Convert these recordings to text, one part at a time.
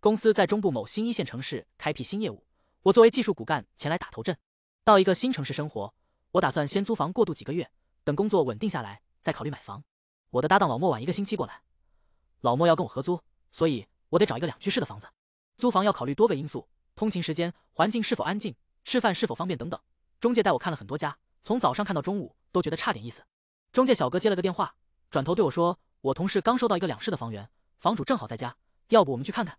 公司在中部某新一线城市开辟新业务，我作为技术骨干前来打头阵。到一个新城市生活，我打算先租房过渡几个月，等工作稳定下来再考虑买房。我的搭档老莫晚一个星期过来，老莫要跟我合租，所以我得找一个两居室的房子。租房要考虑多个因素，通勤时间、环境是否安静、吃饭是否方便等等。中介带我看了很多家，从早上看到中午都觉得差点意思。中介小哥接了个电话，转头对我说：“我同事刚收到一个两室的房源，房主正好在家，要不我们去看看？”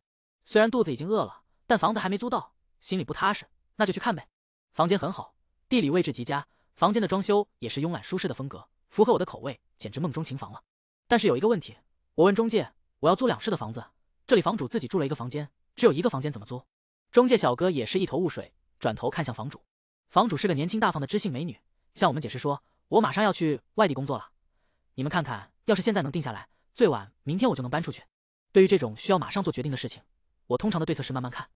虽然肚子已经饿了，但房子还没租到，心里不踏实，那就去看呗。房间很好，地理位置极佳，房间的装修也是慵懒舒适的风格，符合我的口味，简直梦中情房了。但是有一个问题，我问中介，我要租两室的房子，这里房主自己住了一个房间，只有一个房间怎么租？中介小哥也是一头雾水，转头看向房主，房主是个年轻大方的知性美女，向我们解释说，我马上要去外地工作了，你们看看，要是现在能定下来，最晚明天我就能搬出去。对于这种需要马上做决定的事情。我通常的对策是慢慢看，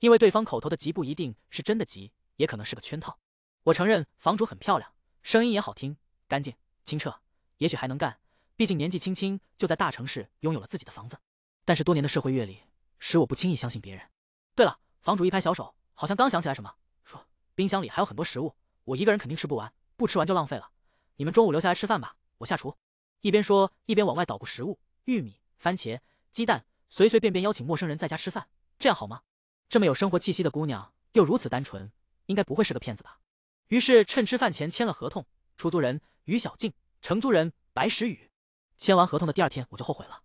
因为对方口头的急不一定是真的急，也可能是个圈套。我承认房主很漂亮，声音也好听，干净清澈，也许还能干，毕竟年纪轻轻就在大城市拥有了自己的房子。但是多年的社会阅历使我不轻易相信别人。对了，房主一拍小手，好像刚想起来什么，说冰箱里还有很多食物，我一个人肯定吃不完，不吃完就浪费了。你们中午留下来吃饭吧，我下厨。一边说一边往外捣鼓食物，玉米、番茄、鸡蛋。随随便便邀请陌生人在家吃饭，这样好吗？这么有生活气息的姑娘，又如此单纯，应该不会是个骗子吧？于是趁吃饭前签了合同，出租人于小静，承租人白时雨。签完合同的第二天，我就后悔了，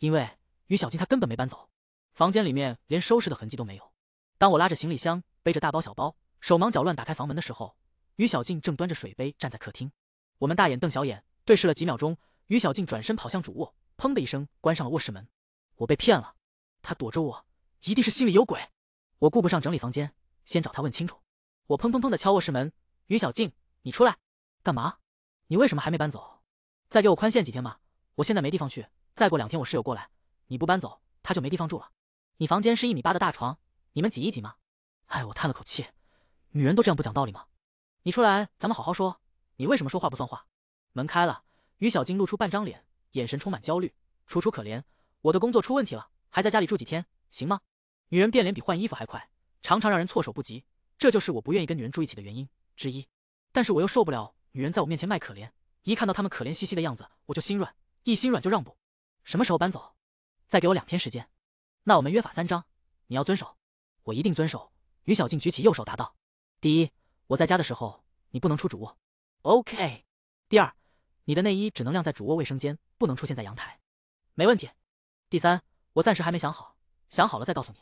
因为于小静她根本没搬走，房间里面连收拾的痕迹都没有。当我拉着行李箱，背着大包小包，手忙脚乱打开房门的时候，于小静正端着水杯站在客厅。我们大眼瞪小眼，对视了几秒钟，于小静转身跑向主卧，砰的一声关上了卧室门。我被骗了，他躲着我，一定是心里有鬼。我顾不上整理房间，先找他问清楚。我砰砰砰地敲卧室门，于小静，你出来，干嘛？你为什么还没搬走？再给我宽限几天吧，我现在没地方去。再过两天我室友过来，你不搬走，他就没地方住了。你房间是一米八的大床，你们挤一挤吗？哎，我叹了口气，女人都这样不讲道理吗？你出来，咱们好好说。你为什么说话不算话？门开了，于小静露出半张脸，眼神充满焦虑，楚楚可怜。我的工作出问题了，还在家里住几天，行吗？女人变脸比换衣服还快，常常让人措手不及，这就是我不愿意跟女人住一起的原因之一。但是我又受不了女人在我面前卖可怜，一看到她们可怜兮兮的样子，我就心软，一心软就让步。什么时候搬走？再给我两天时间。那我们约法三章，你要遵守，我一定遵守。于小静举起右手答道：第一，我在家的时候，你不能出主卧。OK。第二，你的内衣只能晾在主卧卫生间，不能出现在阳台。没问题。第三，我暂时还没想好，想好了再告诉你。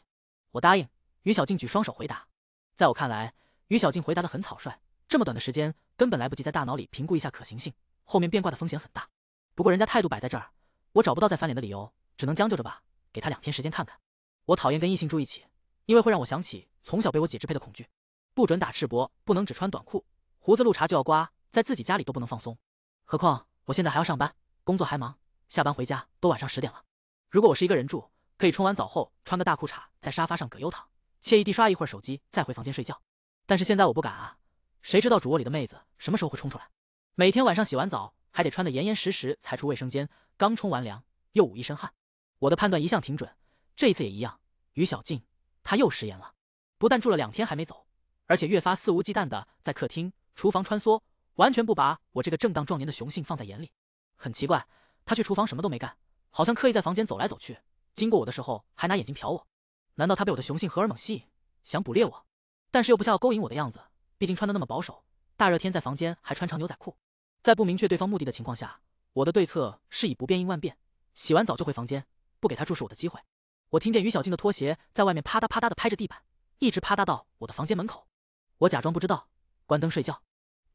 我答应于小静，举双手回答。在我看来，于小静回答的很草率，这么短的时间根本来不及在大脑里评估一下可行性，后面变卦的风险很大。不过人家态度摆在这儿，我找不到再翻脸的理由，只能将就着吧。给他两天时间看看。我讨厌跟异性住一起，因为会让我想起从小被我姐支配的恐惧。不准打赤膊，不能只穿短裤，胡子露茬就要刮。在自己家里都不能放松，何况我现在还要上班，工作还忙，下班回家都晚上十点了。如果我是一个人住，可以冲完澡后穿个大裤衩，在沙发上葛优躺，惬意地刷一会儿手机，再回房间睡觉。但是现在我不敢啊，谁知道主卧里的妹子什么时候会冲出来？每天晚上洗完澡还得穿得严严实实才出卫生间，刚冲完凉又捂一身汗。我的判断一向挺准，这一次也一样。于小静，她又食言了，不但住了两天还没走，而且越发肆无忌惮地在客厅、厨房穿梭，完全不把我这个正当壮年的雄性放在眼里。很奇怪，她去厨房什么都没干。好像刻意在房间走来走去，经过我的时候还拿眼睛瞟我。难道他被我的雄性荷尔蒙吸引，想捕猎我，但是又不像要勾引我的样子？毕竟穿的那么保守，大热天在房间还穿长牛仔裤。在不明确对方目的的情况下，我的对策是以不变应万变，洗完澡就回房间，不给他注视我的机会。我听见于小静的拖鞋在外面啪嗒啪嗒的拍着地板，一直啪嗒到我的房间门口。我假装不知道，关灯睡觉。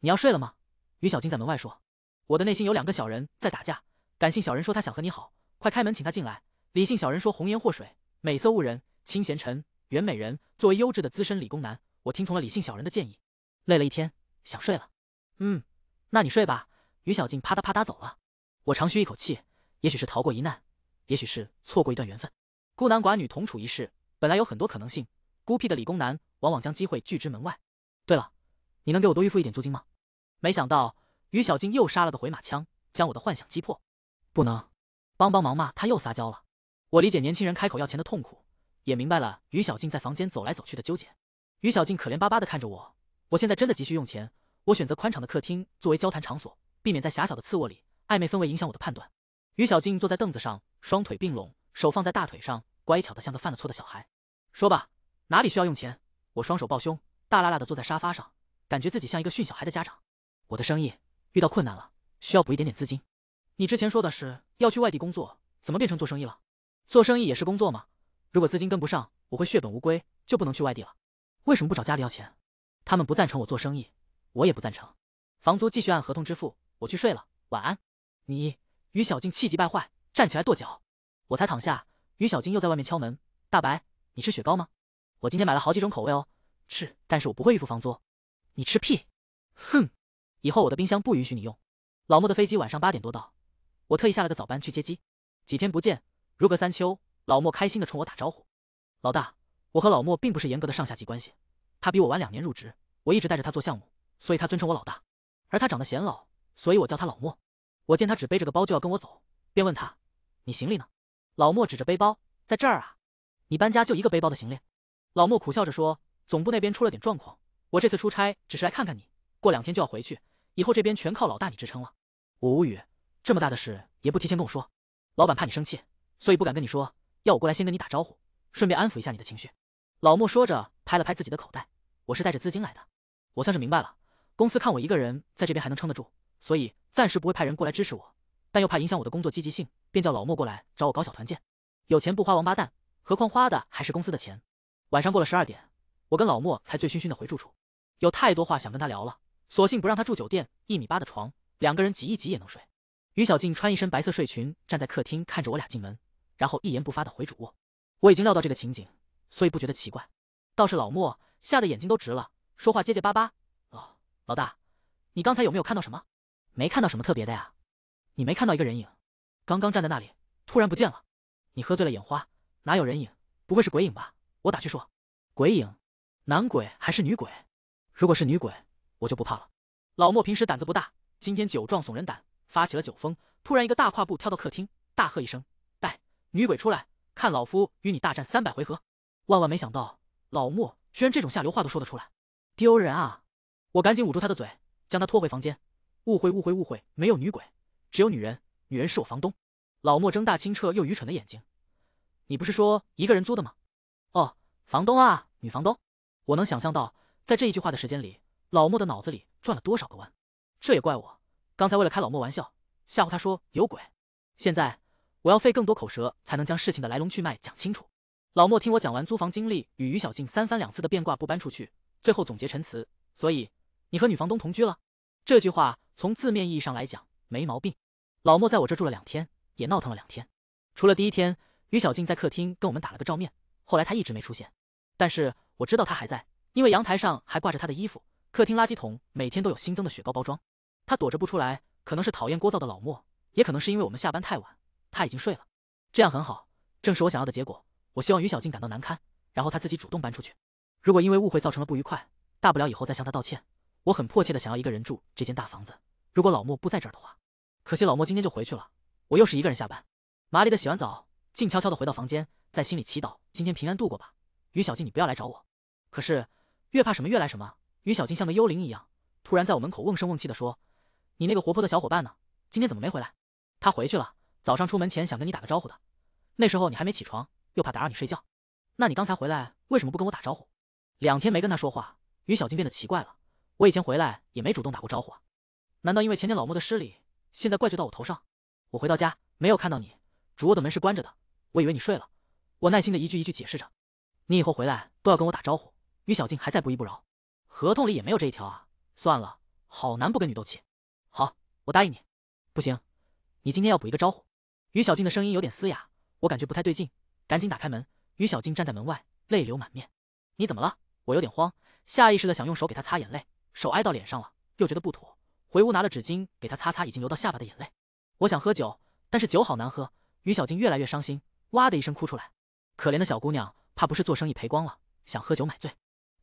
你要睡了吗？于小静在门外说。我的内心有两个小人在打架，感性小人说他想和你好。快开门，请他进来。李姓小人说：“红颜祸水，美色误人，清闲臣，袁美人。”作为优质的资深理工男，我听从了李姓小人的建议。累了一天，想睡了。嗯，那你睡吧。于小静啪嗒啪嗒走了。我长吁一口气，也许是逃过一难，也许是错过一段缘分。孤男寡女同处一室，本来有很多可能性。孤僻的理工男往往将机会拒之门外。对了，你能给我多预付一点租金吗？没想到于小静又杀了个回马枪，将我的幻想击破。不能。帮帮忙嘛！他又撒娇了。我理解年轻人开口要钱的痛苦，也明白了于小静在房间走来走去的纠结。于小静可怜巴巴地看着我，我现在真的急需用钱。我选择宽敞的客厅作为交谈场所，避免在狭小的次卧里暧昧氛围影响我的判断。于小静坐在凳子上，双腿并拢，手放在大腿上，乖巧的像个犯了错的小孩。说吧，哪里需要用钱？我双手抱胸，大啦啦的坐在沙发上，感觉自己像一个训小孩的家长。我的生意遇到困难了，需要补一点点资金。你之前说的是要去外地工作，怎么变成做生意了？做生意也是工作吗？如果资金跟不上，我会血本无归，就不能去外地了。为什么不找家里要钱？他们不赞成我做生意，我也不赞成。房租继续按合同支付。我去睡了，晚安。你于小静气急败坏站起来跺脚。我才躺下，于小静又在外面敲门。大白，你吃雪糕吗？我今天买了好几种口味哦。吃，但是我不会预付房租。你吃屁！哼，以后我的冰箱不允许你用。老莫的飞机晚上八点多到。我特意下了个早班去接机，几天不见如隔三秋，老莫开心的冲我打招呼。老大，我和老莫并不是严格的上下级关系，他比我晚两年入职，我一直带着他做项目，所以他尊称我老大。而他长得显老，所以我叫他老莫。我见他只背着个包就要跟我走，便问他，你行李呢？老莫指着背包，在这儿啊。你搬家就一个背包的行李？老莫苦笑着说，总部那边出了点状况，我这次出差只是来看看你，过两天就要回去，以后这边全靠老大你支撑了。我无语。这么大的事也不提前跟我说，老板怕你生气，所以不敢跟你说，要我过来先跟你打招呼，顺便安抚一下你的情绪。老莫说着，拍了拍自己的口袋，我是带着资金来的。我算是明白了，公司看我一个人在这边还能撑得住，所以暂时不会派人过来支持我，但又怕影响我的工作积极性，便叫老莫过来找我搞小团建。有钱不花王八蛋，何况花的还是公司的钱。晚上过了十二点，我跟老莫才醉醺醺的回住处，有太多话想跟他聊了，索性不让他住酒店，一米八的床，两个人挤一挤也能睡。于小静穿一身白色睡裙，站在客厅看着我俩进门，然后一言不发的回主卧。我已经料到这个情景，所以不觉得奇怪。倒是老莫吓得眼睛都直了，说话结结巴巴：“哦，老大，你刚才有没有看到什么？没看到什么特别的呀。你没看到一个人影？刚刚站在那里，突然不见了。你喝醉了眼花，哪有人影？不会是鬼影吧？”我打趣说：“鬼影，男鬼还是女鬼？如果是女鬼，我就不怕了。”老莫平时胆子不大，今天酒壮怂人胆。发起了酒疯，突然一个大跨步跳到客厅，大喝一声：“哎，女鬼出来，看老夫与你大战三百回合！”万万没想到，老莫居然这种下流话都说得出来，丢人啊！我赶紧捂住他的嘴，将他拖回房间。误会，误会，误会！没有女鬼，只有女人，女人是我房东。老莫睁大清澈又愚蠢的眼睛：“你不是说一个人租的吗？”“哦，房东啊，女房东。”我能想象到，在这一句话的时间里，老莫的脑子里转了多少个弯。这也怪我。刚才为了开老莫玩笑，吓唬他说有鬼。现在我要费更多口舌，才能将事情的来龙去脉讲清楚。老莫听我讲完租房经历，与于小静三番两次的变卦不搬出去，最后总结陈词。所以你和女房东同居了？这句话从字面意义上来讲没毛病。老莫在我这住了两天，也闹腾了两天。除了第一天，于小静在客厅跟我们打了个照面，后来她一直没出现。但是我知道她还在，因为阳台上还挂着她的衣服，客厅垃圾桶每天都有新增的雪糕包装。他躲着不出来，可能是讨厌聒噪的老莫，也可能是因为我们下班太晚，他已经睡了。这样很好，正是我想要的结果。我希望于小静感到难堪，然后她自己主动搬出去。如果因为误会造成了不愉快，大不了以后再向她道歉。我很迫切的想要一个人住这间大房子。如果老莫不在这儿的话，可惜老莫今天就回去了，我又是一个人下班。麻利的洗完澡，静悄悄的回到房间，在心里祈祷今天平安度过吧。于小静，你不要来找我。可是越怕什么越来什么。于小静像个幽灵一样，突然在我门口瓮声瓮气的说。你那个活泼的小伙伴呢？今天怎么没回来？他回去了，早上出门前想跟你打个招呼的，那时候你还没起床，又怕打扰你睡觉。那你刚才回来为什么不跟我打招呼？两天没跟他说话，于小静变得奇怪了。我以前回来也没主动打过招呼啊。难道因为前天老莫的失礼，现在怪罪到我头上？我回到家没有看到你，主卧的门是关着的，我以为你睡了。我耐心的一句一句解释着，你以后回来都要跟我打招呼。于小静还在不依不饶，合同里也没有这一条啊。算了，好男不跟女斗气。我答应你，不行，你今天要补一个招呼。于小静的声音有点嘶哑，我感觉不太对劲，赶紧打开门。于小静站在门外，泪流满面。你怎么了？我有点慌，下意识的想用手给她擦眼泪，手挨到脸上了，又觉得不妥，回屋拿了纸巾给她擦擦已经流到下巴的眼泪。我想喝酒，但是酒好难喝。于小静越来越伤心，哇的一声哭出来。可怜的小姑娘，怕不是做生意赔光了，想喝酒买醉。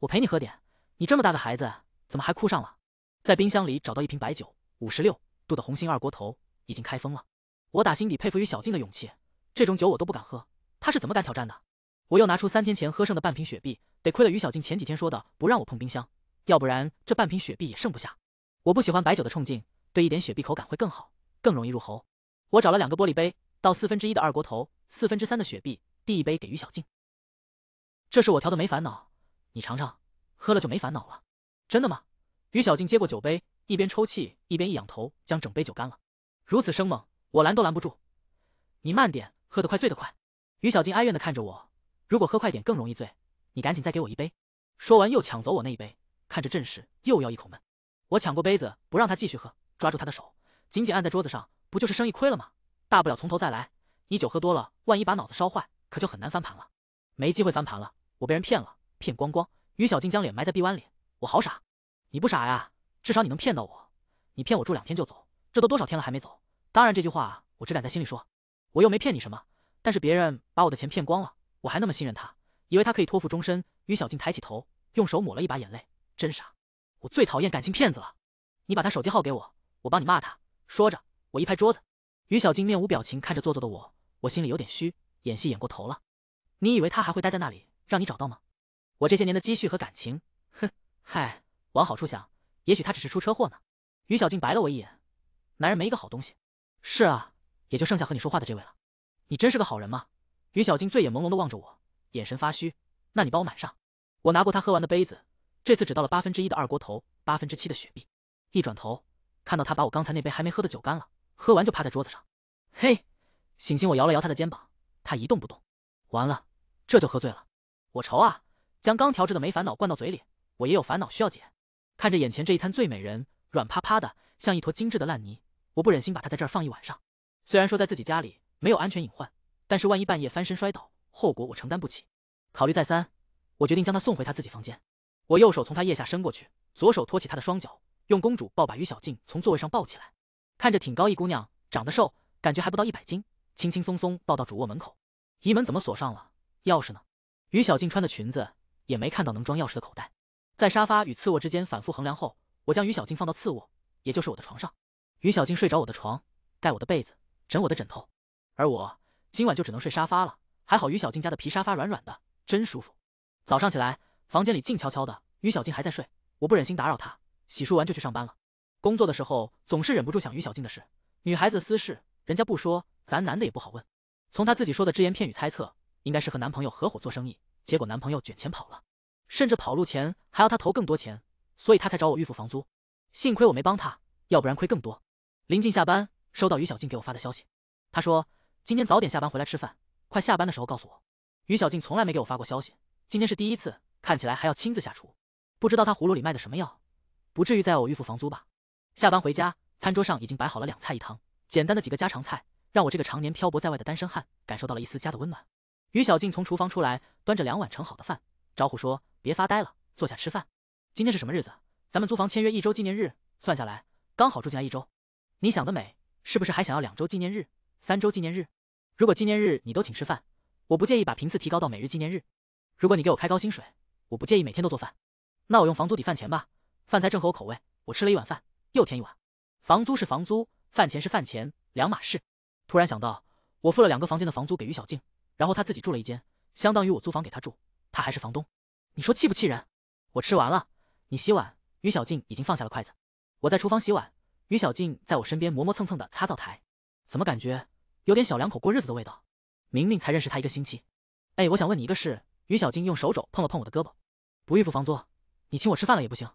我陪你喝点，你这么大个孩子，怎么还哭上了？在冰箱里找到一瓶白酒，五十六。度的红星二锅头已经开封了，我打心底佩服于小静的勇气，这种酒我都不敢喝，她是怎么敢挑战的？我又拿出三天前喝剩的半瓶雪碧，得亏了于小静前几天说的不让我碰冰箱，要不然这半瓶雪碧也剩不下。我不喜欢白酒的冲劲，兑一点雪碧口感会更好，更容易入喉。我找了两个玻璃杯，倒四分之一的二锅头，四分之三的雪碧，递一杯给于小静，这是我调的没烦恼，你尝尝，喝了就没烦恼了。真的吗？于小静接过酒杯。一边抽泣，一边一仰头将整杯酒干了，如此生猛，我拦都拦不住。你慢点，喝得快，醉得快。于小静哀怨地看着我，如果喝快点更容易醉，你赶紧再给我一杯。说完又抢走我那一杯，看着阵势又要一口闷。我抢过杯子，不让他继续喝，抓住他的手，紧紧按在桌子上。不就是生意亏了吗？大不了从头再来。你酒喝多了，万一把脑子烧坏，可就很难翻盘了。没机会翻盘了，我被人骗了，骗光光。于小静将脸埋在臂弯里，我好傻，你不傻呀。至少你能骗到我，你骗我住两天就走，这都多少天了还没走？当然这句话我只敢在心里说，我又没骗你什么。但是别人把我的钱骗光了，我还那么信任他，以为他可以托付终身。于小静抬起头，用手抹了一把眼泪，真傻，我最讨厌感情骗子了。你把他手机号给我，我帮你骂他。说着，我一拍桌子。于小静面无表情看着做作的我，我心里有点虚，演戏演过头了。你以为他还会待在那里让你找到吗？我这些年的积蓄和感情，哼，嗨，往好处想。也许他只是出车祸呢。于小静白了我一眼，男人没一个好东西。是啊，也就剩下和你说话的这位了。你真是个好人吗？于小静醉眼朦胧的望着我，眼神发虚。那你帮我满上。我拿过他喝完的杯子，这次只倒了八分之一的二锅头，八分之七的雪碧。一转头，看到他把我刚才那杯还没喝的酒干了，喝完就趴在桌子上。嘿，醒醒！我摇了摇他的肩膀，他一动不动。完了，这就喝醉了，我愁啊。将刚调制的没烦恼灌到嘴里，我也有烦恼需要解。看着眼前这一滩醉美人，软趴趴的，像一坨精致的烂泥，我不忍心把她在这儿放一晚上。虽然说在自己家里没有安全隐患，但是万一半夜翻身摔倒，后果我承担不起。考虑再三，我决定将她送回她自己房间。我右手从她腋下伸过去，左手托起她的双脚，用公主抱把于小静从座位上抱起来。看着挺高一姑娘，长得瘦，感觉还不到一百斤，轻轻松松抱到主卧门口。移门怎么锁上了？钥匙呢？于小静穿的裙子也没看到能装钥匙的口袋。在沙发与次卧之间反复衡量后，我将于小静放到次卧，也就是我的床上。于小静睡着我的床，盖我的被子，枕我的枕头，而我今晚就只能睡沙发了。还好于小静家的皮沙发软软的，真舒服。早上起来，房间里静悄悄的，于小静还在睡，我不忍心打扰她，洗漱完就去上班了。工作的时候总是忍不住想于小静的事，女孩子私事，人家不说，咱男的也不好问。从她自己说的只言片语猜测，应该是和男朋友合伙做生意，结果男朋友卷钱跑了。甚至跑路前还要他投更多钱，所以他才找我预付房租。幸亏我没帮他，要不然亏更多。临近下班，收到于小静给我发的消息，她说今天早点下班回来吃饭，快下班的时候告诉我。于小静从来没给我发过消息，今天是第一次，看起来还要亲自下厨，不知道她葫芦里卖的什么药，不至于再要我预付房租吧？下班回家，餐桌上已经摆好了两菜一汤，简单的几个家常菜，让我这个常年漂泊在外的单身汉感受到了一丝家的温暖。于小静从厨房出来，端着两碗盛好的饭。招呼说：“别发呆了，坐下吃饭。今天是什么日子？咱们租房签约一周纪念日，算下来刚好住进来一周。你想得美，是不是还想要两周纪念日、三周纪念日？如果纪念日你都请吃饭，我不介意把频次提高到每日纪念日。如果你给我开高薪水，我不介意每天都做饭。那我用房租抵饭钱吧，饭菜正合我口味。我吃了一碗饭，又添一碗。房租是房租，饭钱是饭钱，两码事。突然想到，我付了两个房间的房租给于小静，然后她自己住了一间，相当于我租房给她住。”他还是房东，你说气不气人？我吃完了，你洗碗。于小静已经放下了筷子。我在厨房洗碗，于小静在我身边磨磨蹭蹭的擦灶台，怎么感觉有点小两口过日子的味道？明明才认识他一个星期。哎，我想问你一个事。于小静用手肘碰了碰我的胳膊，不预付房租，你请我吃饭了也不行？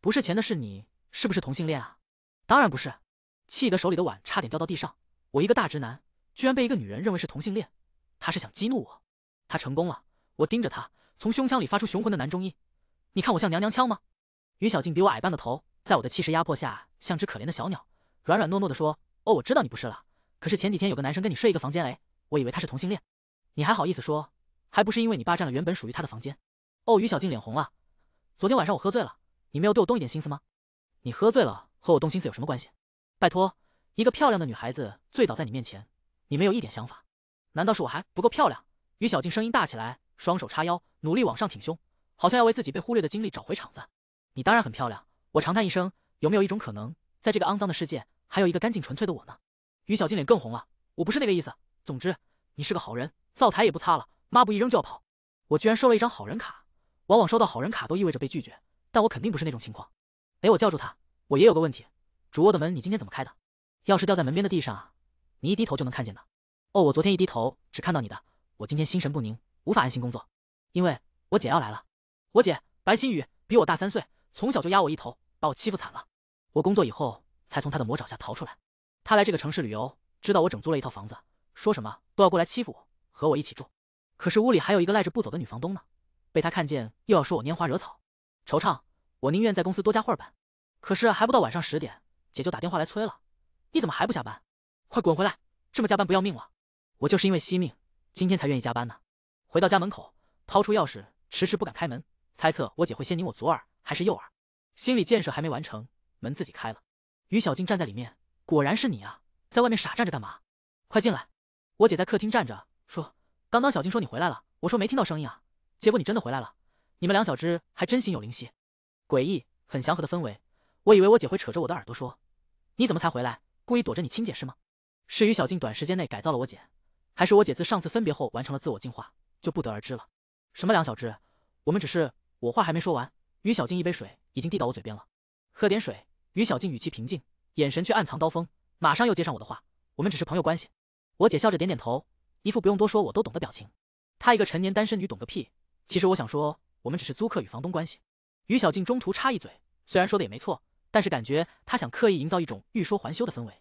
不是钱的是你，是不是同性恋啊？当然不是。气得手里的碗差点掉到地上。我一个大直男，居然被一个女人认为是同性恋？他是想激怒我？他成功了。我盯着他。从胸腔里发出雄浑的男中音，你看我像娘娘腔吗？于小静比我矮半个头，在我的气势压迫下，像只可怜的小鸟，软软糯糯的说：“哦，我知道你不是了。可是前几天有个男生跟你睡一个房间，哎，我以为他是同性恋。你还好意思说？还不是因为你霸占了原本属于他的房间。”哦，于小静脸红了。昨天晚上我喝醉了，你没有对我动一点心思吗？你喝醉了和我动心思有什么关系？拜托，一个漂亮的女孩子醉倒在你面前，你没有一点想法？难道是我还不够漂亮？于小静声音大起来，双手叉腰。努力往上挺胸，好像要为自己被忽略的经历找回场子。你当然很漂亮，我长叹一声。有没有一种可能，在这个肮脏的世界，还有一个干净纯粹的我呢？于小静脸更红了。我不是那个意思。总之，你是个好人。灶台也不擦了，抹布一扔就要跑。我居然收了一张好人卡。往往收到好人卡都意味着被拒绝，但我肯定不是那种情况。哎，我叫住他。我也有个问题。主卧的门你今天怎么开的？钥匙掉在门边的地上啊，你一低头就能看见的。哦，我昨天一低头只看到你的。我今天心神不宁，无法安心工作。因为我姐要来了，我姐白心雨比我大三岁，从小就压我一头，把我欺负惨了。我工作以后才从她的魔爪下逃出来。她来这个城市旅游，知道我整租了一套房子，说什么都要过来欺负我，和我一起住。可是屋里还有一个赖着不走的女房东呢，被她看见又要说我拈花惹草。惆怅，我宁愿在公司多加会儿班。可是还不到晚上十点，姐就打电话来催了。你怎么还不下班？快滚回来！这么加班不要命了？我就是因为惜命，今天才愿意加班呢。回到家门口。掏出钥匙，迟迟不敢开门，猜测我姐会先拧我左耳还是右耳。心理建设还没完成，门自己开了。于小静站在里面，果然是你啊，在外面傻站着干嘛？快进来！我姐在客厅站着说：“刚刚小静说你回来了，我说没听到声音啊，结果你真的回来了。你们两小只还真心有灵犀。”诡异，很祥和的氛围。我以为我姐会扯着我的耳朵说：“你怎么才回来？故意躲着你亲姐是吗？”是于小静短时间内改造了我姐，还是我姐自上次分别后完成了自我进化，就不得而知了。什么两小只？我们只是……我话还没说完，于小静一杯水已经递到我嘴边了，喝点水。于小静语气平静，眼神却暗藏刀锋，马上又接上我的话：“我们只是朋友关系。”我姐笑着点点头，一副不用多说我都懂的表情。她一个成年单身女懂个屁。其实我想说，我们只是租客与房东关系。于小静中途插一嘴，虽然说的也没错，但是感觉她想刻意营造一种欲说还休的氛围。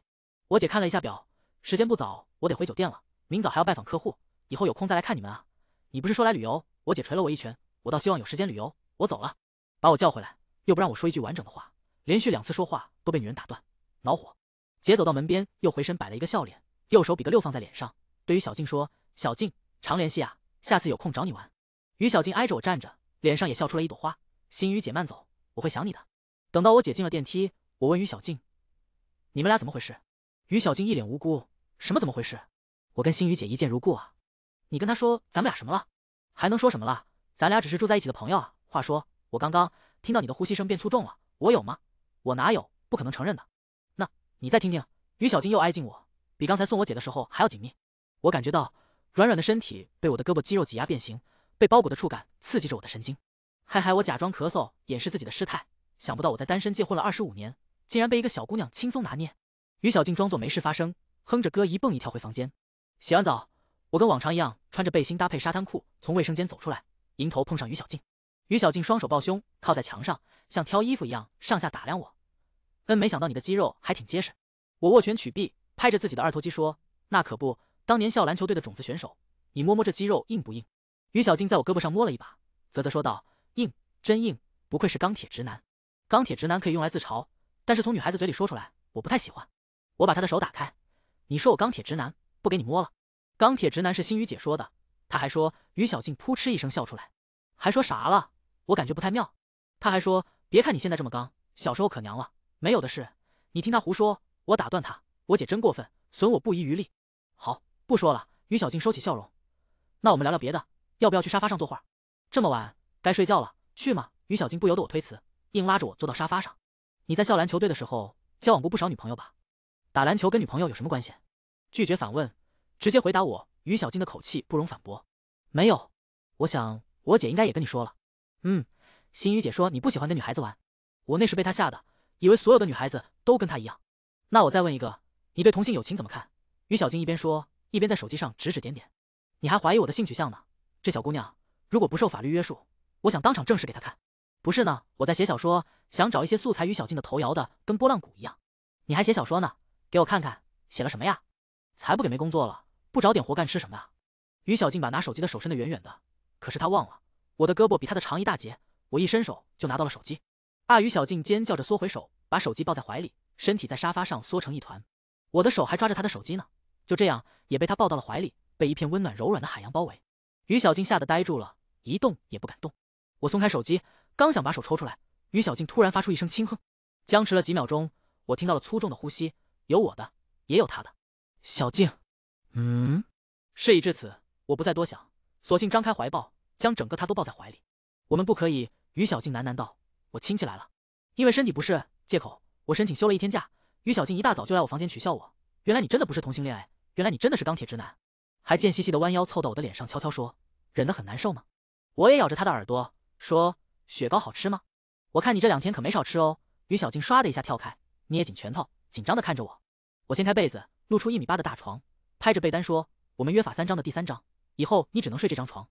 我姐看了一下表，时间不早，我得回酒店了，明早还要拜访客户，以后有空再来看你们啊。你不是说来旅游？我姐捶了我一拳，我倒希望有时间旅游。我走了，把我叫回来，又不让我说一句完整的话，连续两次说话都被女人打断，恼火。姐走到门边，又回身摆了一个笑脸，右手比个六放在脸上，对于小静说：“小静，常联系啊，下次有空找你玩。”于小静挨着我站着，脸上也笑出了一朵花。心雨姐慢走，我会想你的。等到我姐进了电梯，我问于小静：“你们俩怎么回事？”于小静一脸无辜：“什么怎么回事？我跟心雨姐一见如故啊，你跟她说咱们俩什么了？”还能说什么了？咱俩只是住在一起的朋友啊。话说，我刚刚听到你的呼吸声变粗重了，我有吗？我哪有？不可能承认的。那你再听听。于小静又挨近我，比刚才送我姐的时候还要紧密。我感觉到软软的身体被我的胳膊肌肉挤压变形，被包裹的触感刺激着我的神经。嗨嗨，我假装咳嗽掩饰自己的失态。想不到我在单身界混了二十五年，竟然被一个小姑娘轻松拿捏。于小静装作没事发生，哼着歌一蹦一跳回房间，洗完澡。我跟往常一样，穿着背心搭配沙滩裤，从卫生间走出来，迎头碰上于小静。于小静双手抱胸，靠在墙上，像挑衣服一样上下打量我。恩，没想到你的肌肉还挺结实。我握拳曲臂，拍着自己的二头肌说：“那可不，当年校篮球队的种子选手。”你摸摸这肌肉硬不硬？于小静在我胳膊上摸了一把，啧啧说道：“硬，真硬，不愧是钢铁直男。”钢铁直男可以用来自嘲，但是从女孩子嘴里说出来，我不太喜欢。我把她的手打开，你说我钢铁直男，不给你摸了。钢铁直男是心雨姐说的，她还说于小静扑哧一声笑出来，还说啥了？我感觉不太妙。她还说别看你现在这么刚，小时候可娘了，没有的事。你听她胡说。我打断她，我姐真过分，损我不遗余力。好，不说了。于小静收起笑容，那我们聊聊别的，要不要去沙发上坐会儿？这么晚该睡觉了，去吗？于小静不由得我推辞，硬拉着我坐到沙发上。你在校篮球队的时候交往过不少女朋友吧？打篮球跟女朋友有什么关系？拒绝反问。直接回答我，于小静的口气不容反驳。没有，我想我姐应该也跟你说了。嗯，心雨姐说你不喜欢跟女孩子玩，我那时被她吓的，以为所有的女孩子都跟她一样。那我再问一个，你对同性友情怎么看？于小静一边说一边在手机上指指点点。你还怀疑我的性取向呢？这小姑娘如果不受法律约束，我想当场证实给她看。不是呢，我在写小说，想找一些素材。于小静的头摇的跟拨浪鼓一样。你还写小说呢？给我看看，写了什么呀？才不给，没工作了。不找点活干吃什么啊？于小静把拿手机的手伸得远远的，可是她忘了我的胳膊比她的长一大截，我一伸手就拿到了手机。啊！于小静尖叫着缩回手，把手机抱在怀里，身体在沙发上缩成一团。我的手还抓着她的手机呢，就这样也被她抱到了怀里，被一片温暖柔软的海洋包围。于小静吓得呆住了，一动也不敢动。我松开手机，刚想把手抽出来，于小静突然发出一声轻哼。僵持了几秒钟，我听到了粗重的呼吸，有我的，也有她的。小静。嗯，事已至此，我不再多想，索性张开怀抱，将整个他都抱在怀里。我们不可以，于小静喃喃道。我亲戚来了，因为身体不适，借口我申请休了一天假。于小静一大早就来我房间取笑我。原来你真的不是同性恋哎，原来你真的是钢铁直男，还贱兮兮的弯腰凑到我的脸上，悄悄说，忍得很难受吗？我也咬着他的耳朵说，雪糕好吃吗？我看你这两天可没少吃哦。于小静唰的一下跳开，捏紧拳头，紧张的看着我。我掀开被子，露出一米八的大床。拍着被单说：“我们约法三章的第三章，以后你只能睡这张床。”